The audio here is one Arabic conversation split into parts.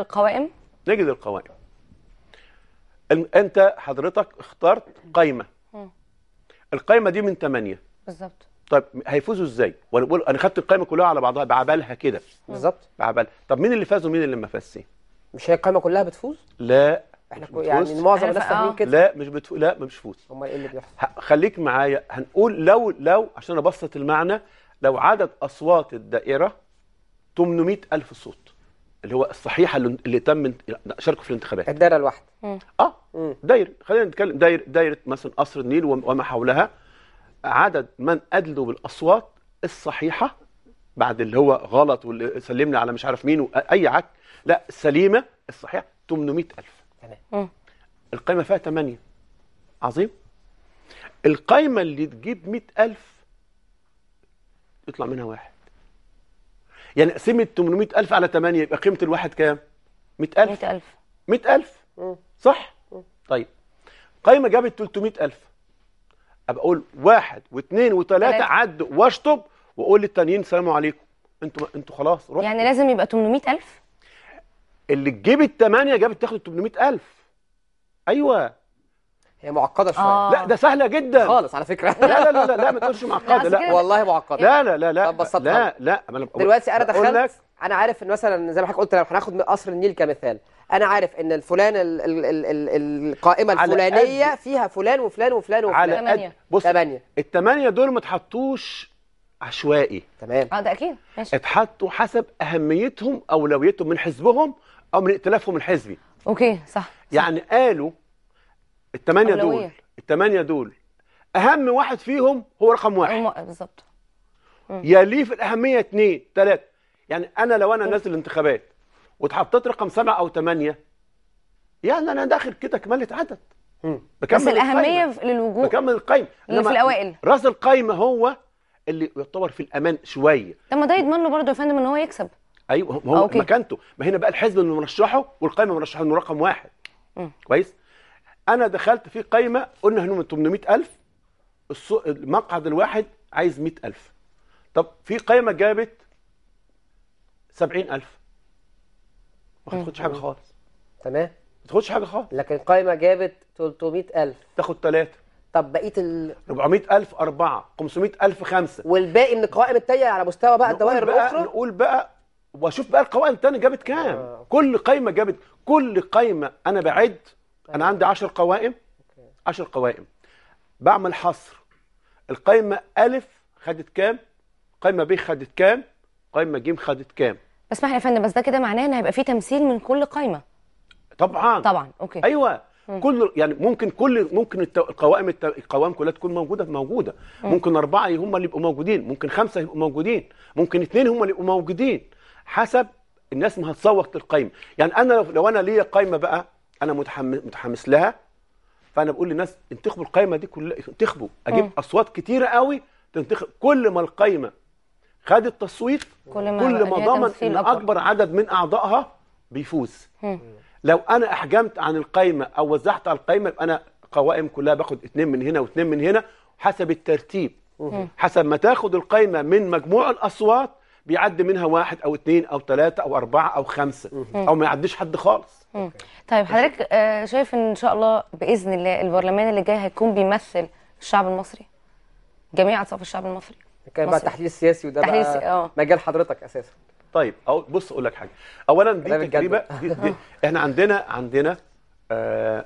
القوائم نجد القوائم انت حضرتك اخترت قايمه القايمه دي من ثمانية. بالظبط طيب هيفوزوا ازاي وانا بقول انا خدت القايمه كلها على بعضها بعبالها كده بالظبط بعبال طب مين اللي فاز ومين اللي ما فازش مش هي القايمه كلها بتفوز لا احنا بتفوز. يعني معظم الناس فاهمين آه. كده لا مش بتفوز لا مش فوز امال ايه اللي بيحصل خليك معايا هنقول لو لو عشان ابسط المعنى لو عدد اصوات الدائره 800 الف صوت اللي هو الصحيحه اللي, اللي تم شاركوا في الانتخابات الدايره الواحده اه دايره خلينا نتكلم دايره دايره مثلا قصر النيل وما حولها عدد من ادلوا بالاصوات الصحيحه بعد اللي هو غلط واللي سلمنا على مش عارف مين واي عك لا سليمه الصحيحه 800000 تمام القايمه فيها 8 عظيم القايمه اللي تجيب 100000 يطلع منها واحد يعني قسمت 800000 على 8 يبقى قيمه الواحد كام 100000 100000 100000 صح مم. طيب قايمه جابت 300000 ابقى اقول واحد واثنين وثلاثه عدوا واشطب واقول للتانيين سلام عليكم انتوا انتوا خلاص روحوا يعني لازم يبقى 800000 اللي تجيب 8 جابت تاخد 800000 ايوه هي معقده شويه آه. لا ده سهله جدا خالص على فكره لا لا لا لا, لا ما تقولش معقده لا والله معقده لا لا لا لا طب لا لا ما انا دلوقتي انا دخلت انا عارف ان مثلا زي ما حضرتك قلت لو هناخد من قصر النيل كمثال انا عارف ان الفلان الـ الـ الـ الـ القائمه الفلانيه فيها فلان وفلان وفلان وفلان على ثمانية بص ثمانية الثمانية دول ما اتحطوش عشوائي تمام اه ده اكيد ماشي اتحطوا حسب اهميتهم اولويتهم من حزبهم او من ائتلافهم الحزبي اوكي صح, صح. يعني قالوا الثمانيه دول الثمانيه دول اهم واحد فيهم هو رقم واحد بالظبط يليه في الاهميه اثنين ثلاثه يعني انا لو انا نازل الانتخابات واتحطيت رقم سبعه او ثمانيه يعني انا داخل كده كماله عدد بكمل بس الاهميه للوجود بكمل القايمه اللي يعني في الاوائل راس القايمه هو اللي يعتبر في الامان شويه طب ما ده يضمن له برضه يا فندم ان هو يكسب ايوه هو أوكي. مكانته ما هنا بقى الحزب اللي مرشحه والقايمه مرشحه انه رقم واحد م. كويس انا دخلت في قايمه قلنا هنوم 800 800000 المقعد الواحد عايز 100000 طب في قايمه جابت 70000 ما تاخدش حاجه خالص تمام ما تاخدش حاجه خالص لكن قايمه جابت 300000 تاخد ثلاثه طب بقيه ال 400000 4 500000 5 والباقي من القوائم التانيه على مستوى بقى الدوائر الاخرى نقول بقى واشوف بقى القوائم التانيه جابت كام آه. كل قايمه جابت كل قايمه انا بعد انا عندي 10 قوائم 10 قوائم بعمل حصر القايمه الف خدت كام قايمه ب خدت كام قايمه ج خدت كام بس يا فندم بس ده كده معناه ان هيبقى في تمثيل من كل قايمه طبعا طبعا اوكي ايوه مم. كل يعني ممكن كل ممكن القوائم الت... القوائم كلها تكون موجوده موجوده مم. ممكن اربعه هم اللي يبقوا موجودين ممكن خمسه يبقوا موجودين ممكن اثنين هم اللي يبقوا موجودين حسب الناس ما هتصوت القايمه يعني انا لو انا ليا قايمه بقى انا متحمس متحمس لها فانا بقول للناس انتخبوا القايمه دي كلها انتخبوا اجيب م. آه. اصوات كتيره قوي تنتخب كل ما القايمه خدت تصويت كل ما, كل ما ضمن ان أكبر. اكبر عدد من اعضائها بيفوز م. لو انا احجمت عن القايمه او وزعت على القايمه يبقى انا قوائم كلها باخد اثنين من هنا واثنين من هنا حسب الترتيب م. حسب ما تاخد القايمه من مجموع الاصوات بيعدي منها واحد او اثنين او ثلاثه او اربعه او خمسه او ما يعديش حد خالص طيب حضرتك آه، شايف ان شاء الله باذن الله البرلمان اللي جاي هيكون بيمثل الشعب المصري جميع اطراف الشعب المصري كان بقى تحليل سياسي وده آه. بقى سي... مجال حضرتك اساسا طيب أو بص اقول لك حاجه اولا دي تجربه دي دي احنا عندنا عندنا آه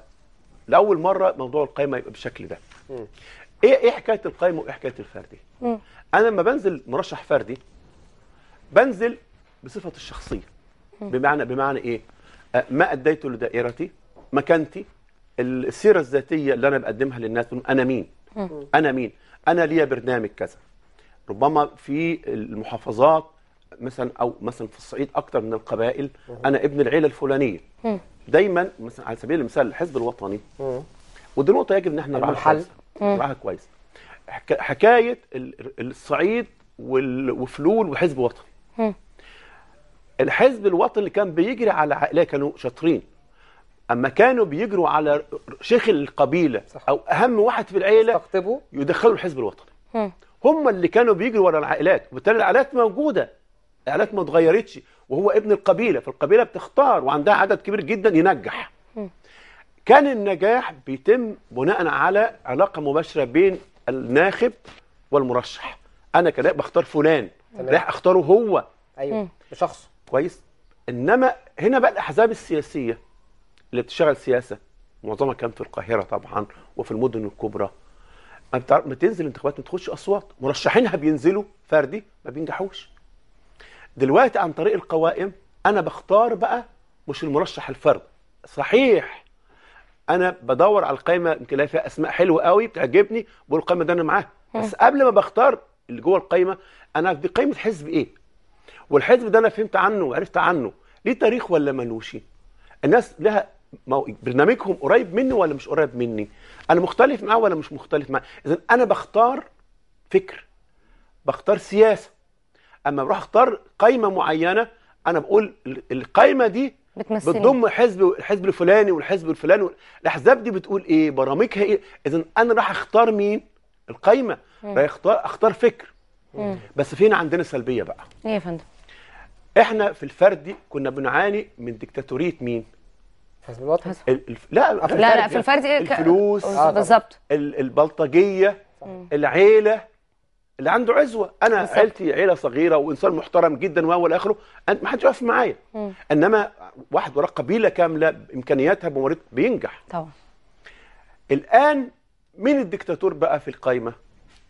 لاول مره موضوع القائمه يبقى بالشكل ده مم. ايه ايه حكايه القائمه وايه حكايه الفردي مم. انا لما بنزل مرشح فردي بنزل بصفه الشخصيه بمعنى بمعنى ايه أه، ما أديته لدائرتي مكانتي السيرة الذاتية اللي أنا بقدمها للناس أنا مين أنا مين أنا ليا برنامج كذا ربما في المحافظات مثلا أو مثلا في الصعيد أكتر من القبائل أنا ابن العيلة الفلانية دايما مثلا على سبيل المثال الحزب الوطني ودي نقطة يجب إن احنا نراعيها كويس حكاية الصعيد وفلول وحزب وطني الحزب الوطني اللي كان بيجري على عائلات كانوا شاطرين اما كانوا بيجروا على شيخ القبيله صح. او اهم واحد في العيله يدخلوا الحزب الوطني هم. اللي كانوا بيجروا ورا العائلات وبالتالي العائلات موجوده العائلات ما اتغيرتش وهو ابن القبيله فالقبيله بتختار وعندها عدد كبير جدا ينجح كان النجاح بيتم بناء على علاقه مباشره بين الناخب والمرشح انا كنائب بختار فلان رايح اختاره هو ايوه بشخصه كويس انما هنا بقى الاحزاب السياسيه اللي بتشتغل سياسه معظمها كان في القاهره طبعا وفي المدن الكبرى ما تنزل انتخابات ما تخش اصوات مرشحينها بينزلوا فردي ما بينجحوش دلوقتي عن طريق القوائم انا بختار بقى مش المرشح الفرد صحيح انا بدور على القائمه يمكن الاقي فيها اسماء حلوه قوي بتعجبني بقول القائمه ده انا معاها بس قبل ما بختار اللي جوه القائمه انا دي قائمه حزب ايه والحزب ده انا فهمت عنه وعرفت عنه ليه تاريخ ولا ملوشي الناس لها برنامجهم قريب مني ولا مش قريب مني انا مختلف معاه ولا مش مختلف معاه اذا انا بختار فكر بختار سياسه اما بروح اختار قايمه معينه انا بقول القايمه دي بتمثلين. بتضم حزب الحزب الفلاني والحزب الفلاني الاحزاب دي بتقول ايه برامجها ايه اذا انا راح اختار مين القايمه راح اختار اختار فكر مم. بس فين عندنا سلبيه بقى ايه يا فندم احنا في الفردي كنا بنعاني من ديكتاتوريه مين حزب الوطني الف... لا لا لا في الفردي يعني. يعني. الفلوس آه بالظبط البلطجيه صح. العيله اللي عنده عزوه انا بالزبط. عيلتي عيله صغيره وانسان محترم جدا واول الى اخره انت ما حدش يقف معايا انما واحد ورا قبيله كامله بامكانياتها بمريض بينجح طبعا الان مين الدكتاتور بقى في القايمه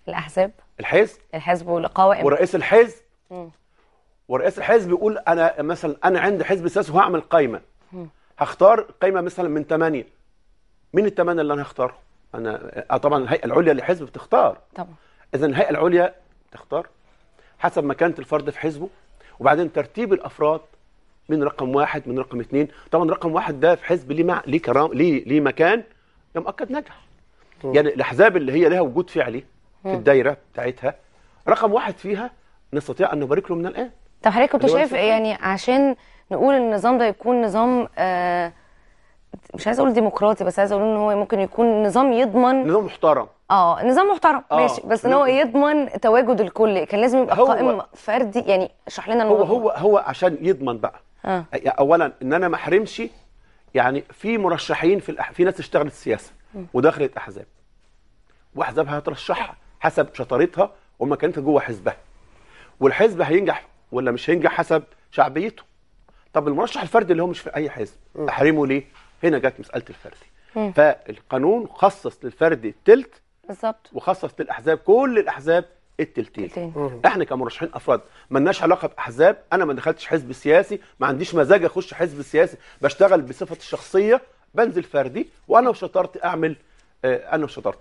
الاحزاب الحزب الحزب والقوائم ورئيس الحزب مم. ورئيس الحزب يقول انا مثلا انا عندي حزب سياسي وهعمل قايمه هختار قايمه مثلا من ثمانيه مين الثمانيه اللي انا هختاره؟ انا آه طبعا الهيئه العليا للحزب بتختار طبعا اذا الهيئه العليا تختار حسب مكانه الفرد في حزبه وبعدين ترتيب الافراد من رقم واحد من رقم اثنين طبعا رقم واحد ده في حزب ليه مع... ليه كرام ليه ليه مكان ده مؤكد نجح طبعا. يعني الاحزاب اللي هي لها وجود فعلي في الدايره بتاعتها رقم واحد فيها نستطيع ان نبارك له من الان طب حضرتك كنت شايف يعني عشان نقول ان النظام ده يكون نظام آه مش عايز اقول ديمقراطي بس عايز اقول ان هو ممكن يكون نظام يضمن نظام محترم اه نظام محترم آه. ماشي بس ان هو يضمن تواجد الكل كان لازم يبقى قائم فردي يعني اشرح لنا الموضوع هو هو هو عشان يضمن بقى آه. اولا ان انا ما احرمش يعني في مرشحين في الأح... في ناس اشتغلت السياسه ودخلت احزاب واحزابها هترشحها حسب شطارتها ومكانتها جوه حزبها والحزب هينجح ولا مش هينجح حسب شعبيته طب المرشح الفردي اللي هو مش في اي حزب احرمه ليه هنا جت مساله الفردي فالقانون خصص للفردي التلت بالظبط وخصص للاحزاب كل الاحزاب التلتين احنا كمرشحين افراد مالناش علاقه باحزاب انا ما دخلتش حزب سياسي ما عنديش مزاج اخش حزب سياسي بشتغل بصفتي الشخصيه بنزل فردي وانا وشطارتي اعمل آه انا وشطارتي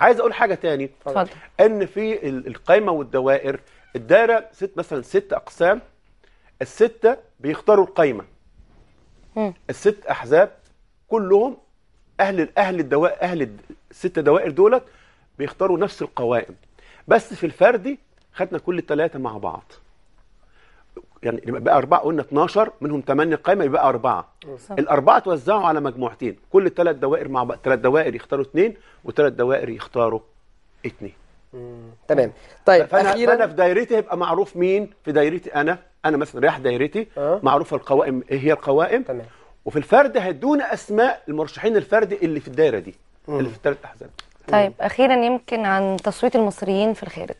عايز اقول حاجه تاني اتفضل ان في القايمه والدوائر الدايره ست مثلا ست اقسام السته بيختاروا القايمه الست احزاب كلهم اهل اهل الدوائر اهل الست دوائر دولت بيختاروا نفس القوائم بس في الفردي خدنا كل الثلاثه مع بعض يعني يبقى أربعة قلنا 12 منهم 8 قايمة يبقى أربعة صح. الأربعة توزعوا على مجموعتين كل ثلاث دوائر مع بعض ثلاث دوائر يختاروا اثنين وثلاث دوائر يختاروا اثنين تمام طيب،, طيب فأنا اخيرا فانا في دايرتي هيبقى معروف مين في دايرتي انا انا مثلا رايح دايرتي أه؟ معروف القوائم ايه هي القوائم تمام وفي الفرد هيدونا اسماء المرشحين الفرد اللي في الدايره دي مم. اللي في الثلاث احزاب طيب اخيرا يمكن عن تصويت المصريين في الخارج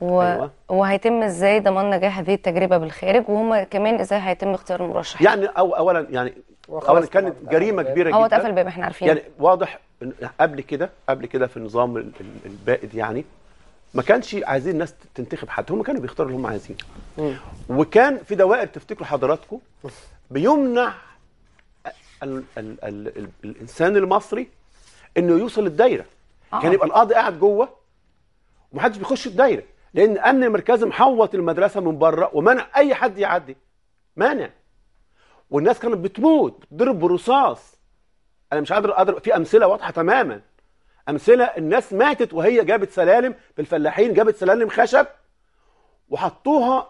و... أيوة. وهيتم ازاي ضمان نجاح هذه التجربه بالخارج وهم كمان ازاي هيتم اختيار المرشحين يعني أو اولا يعني اولا كانت جريمه كبيره جدا هو اتقفل بما احنا عارفين يعني واضح قبل كده قبل كده في النظام البائد يعني ما كانش عايزين الناس تنتخب حد هم كانوا بيختاروا اللي هم عايزينه وكان في دوائر تفتكروا حضراتكم بيمنع الـ الـ الـ الانسان المصري انه يوصل الدايره آه. كان يبقى القاضي قاعد جوه ومحدش بيخش الدايره لان امن المركزي محوط المدرسه من بره ومنع اي حد يعدي مانع والناس كانت بتموت بتضرب برصاص انا مش قادر اقدر في امثله واضحه تماما امثله الناس ماتت وهي جابت سلالم بالفلاحين جابت سلالم خشب وحطوها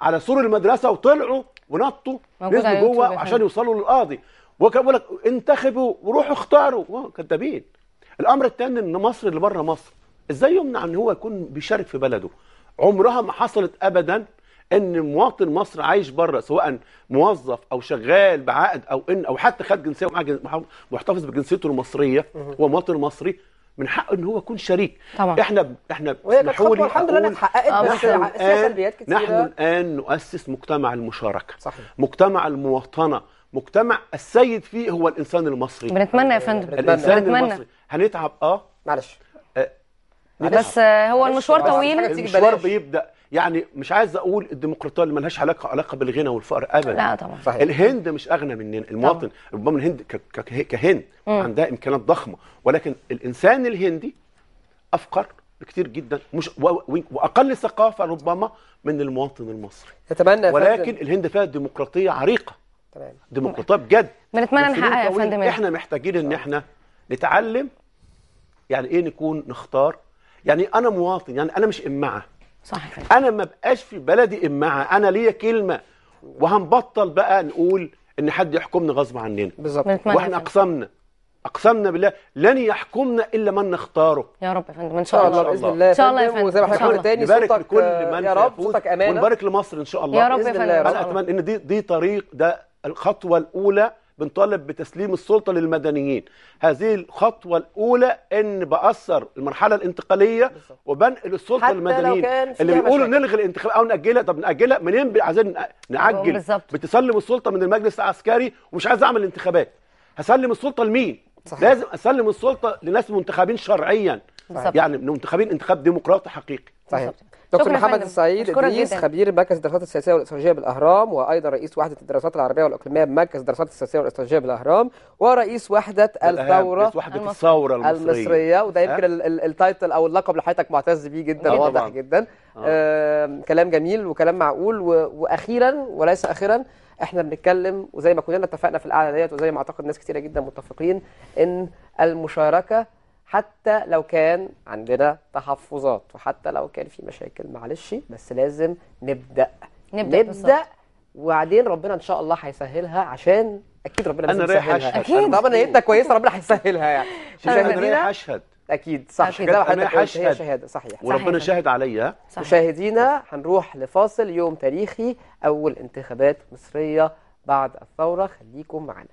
على سور المدرسه وطلعوا ونطوا نزلوا جوه عشان يوصلوا للقاضي وكان بيقول لك انتخبوا وروحوا اختاروا كدابين الامر الثاني ان مصر اللي بره مصر ازاي يمنع ان هو يكون بيشارك في بلده عمرها ما حصلت ابدا ان مواطن مصر عايش بره سواء موظف او شغال بعقد او ان او حتى خد جنسيه محتفظ بجنسيته المصريه هو مواطن مصري من حقه ان هو يكون شريك طبعا احنا احنا محوري الحمد لله اتحققت بس سلبيات كتيره نحن الان نؤسس مجتمع المشاركه صحيح. مجتمع المواطنه مجتمع السيد فيه هو الانسان المصري بنتمنى يا فندم الانسان بنتمنى. المصري هنتعب اه معلش آه. بس هو المشوار طويل المشوار بيبدا يعني مش عايز اقول الديمقراطيه اللي ملهاش علاقه علاقه بالغنى والفقر ابدا لا طبعا صحيح. الهند مش اغنى مننا المواطن ربما الهند كهند مم. عندها امكانات ضخمه ولكن الانسان الهندي افقر بكثير جدا مش واقل ثقافه ربما من المواطن المصري اتمنى ولكن الهند فيها ديمقراطيه عريقه تمام ديمقراطيه بجد بنتمنى نحققها يا فندم احنا محتاجين ان احنا نتعلم يعني ايه نكون نختار يعني انا مواطن يعني انا مش امعه صحيح. انا ما بقاش في بلدي امعه انا ليا كلمه وهنبطل بقى نقول ان حد يحكمنا غصب عننا بالظبط واحنا اقسمنا اقسمنا بالله لن يحكمنا الا من نختاره يا رب يا فندم ان شاء الله باذن الله ان شاء الله يا فندم وزي ما حضرتك تاني صوتك لكل آه، من يا رب صوتك امانه ونبارك لمصر ان شاء الله يا رب يا فندم انا اتمنى ان دي دي طريق ده الخطوه الاولى بنطالب بتسليم السلطه للمدنيين هذه الخطوه الاولى ان باثر المرحله الانتقاليه وبنقل السلطه للمدنيين اللي بيقولوا نلغي الانتخابات او ناجلها طب ناجلها منين عايزين نعجل بتسلم السلطه من المجلس العسكري ومش عايز اعمل انتخابات هسلم السلطه لمين صحيح. لازم اسلم السلطه لناس منتخبين شرعيا بالزبط. يعني منتخبين انتخاب ديمقراطي حقيقي صحيح دكتور محمد السعيد ادريس خبير مركز الدراسات السياسيه والاستراتيجيه بالاهرام وايضا رئيس وحده الدراسات العربيه والاقليميه بمركز الدراسات السياسيه والاستراتيجيه بالاهرام ورئيس وحده الثوره وحده الثوره المصريه, المصرية وده يمكن التايتل او اللقب اللي حضرتك معتز بيه جدا آه، واضح جدا آه. كلام جميل وكلام معقول واخيرا وليس اخيرا احنا بنتكلم وزي ما كلنا اتفقنا في القعده ديت وزي ما اعتقد ناس كثيره جدا متفقين ان المشاركه حتى لو كان عندنا تحفظات وحتى لو كان في مشاكل معلش بس لازم نبدأ نبدأ, نبدأ وبعدين ربنا ان شاء الله هيسهلها عشان اكيد ربنا لازم انا رايح اشهد اكيد طبعا نيتنا كويسه ربنا هيسهلها يعني انا رايح اشهد اكيد صح أكيد. كده شهاده صحيح وربنا شاهد عليا مشاهدينا هنروح لفاصل يوم تاريخي اول انتخابات مصريه بعد الثوره خليكم معانا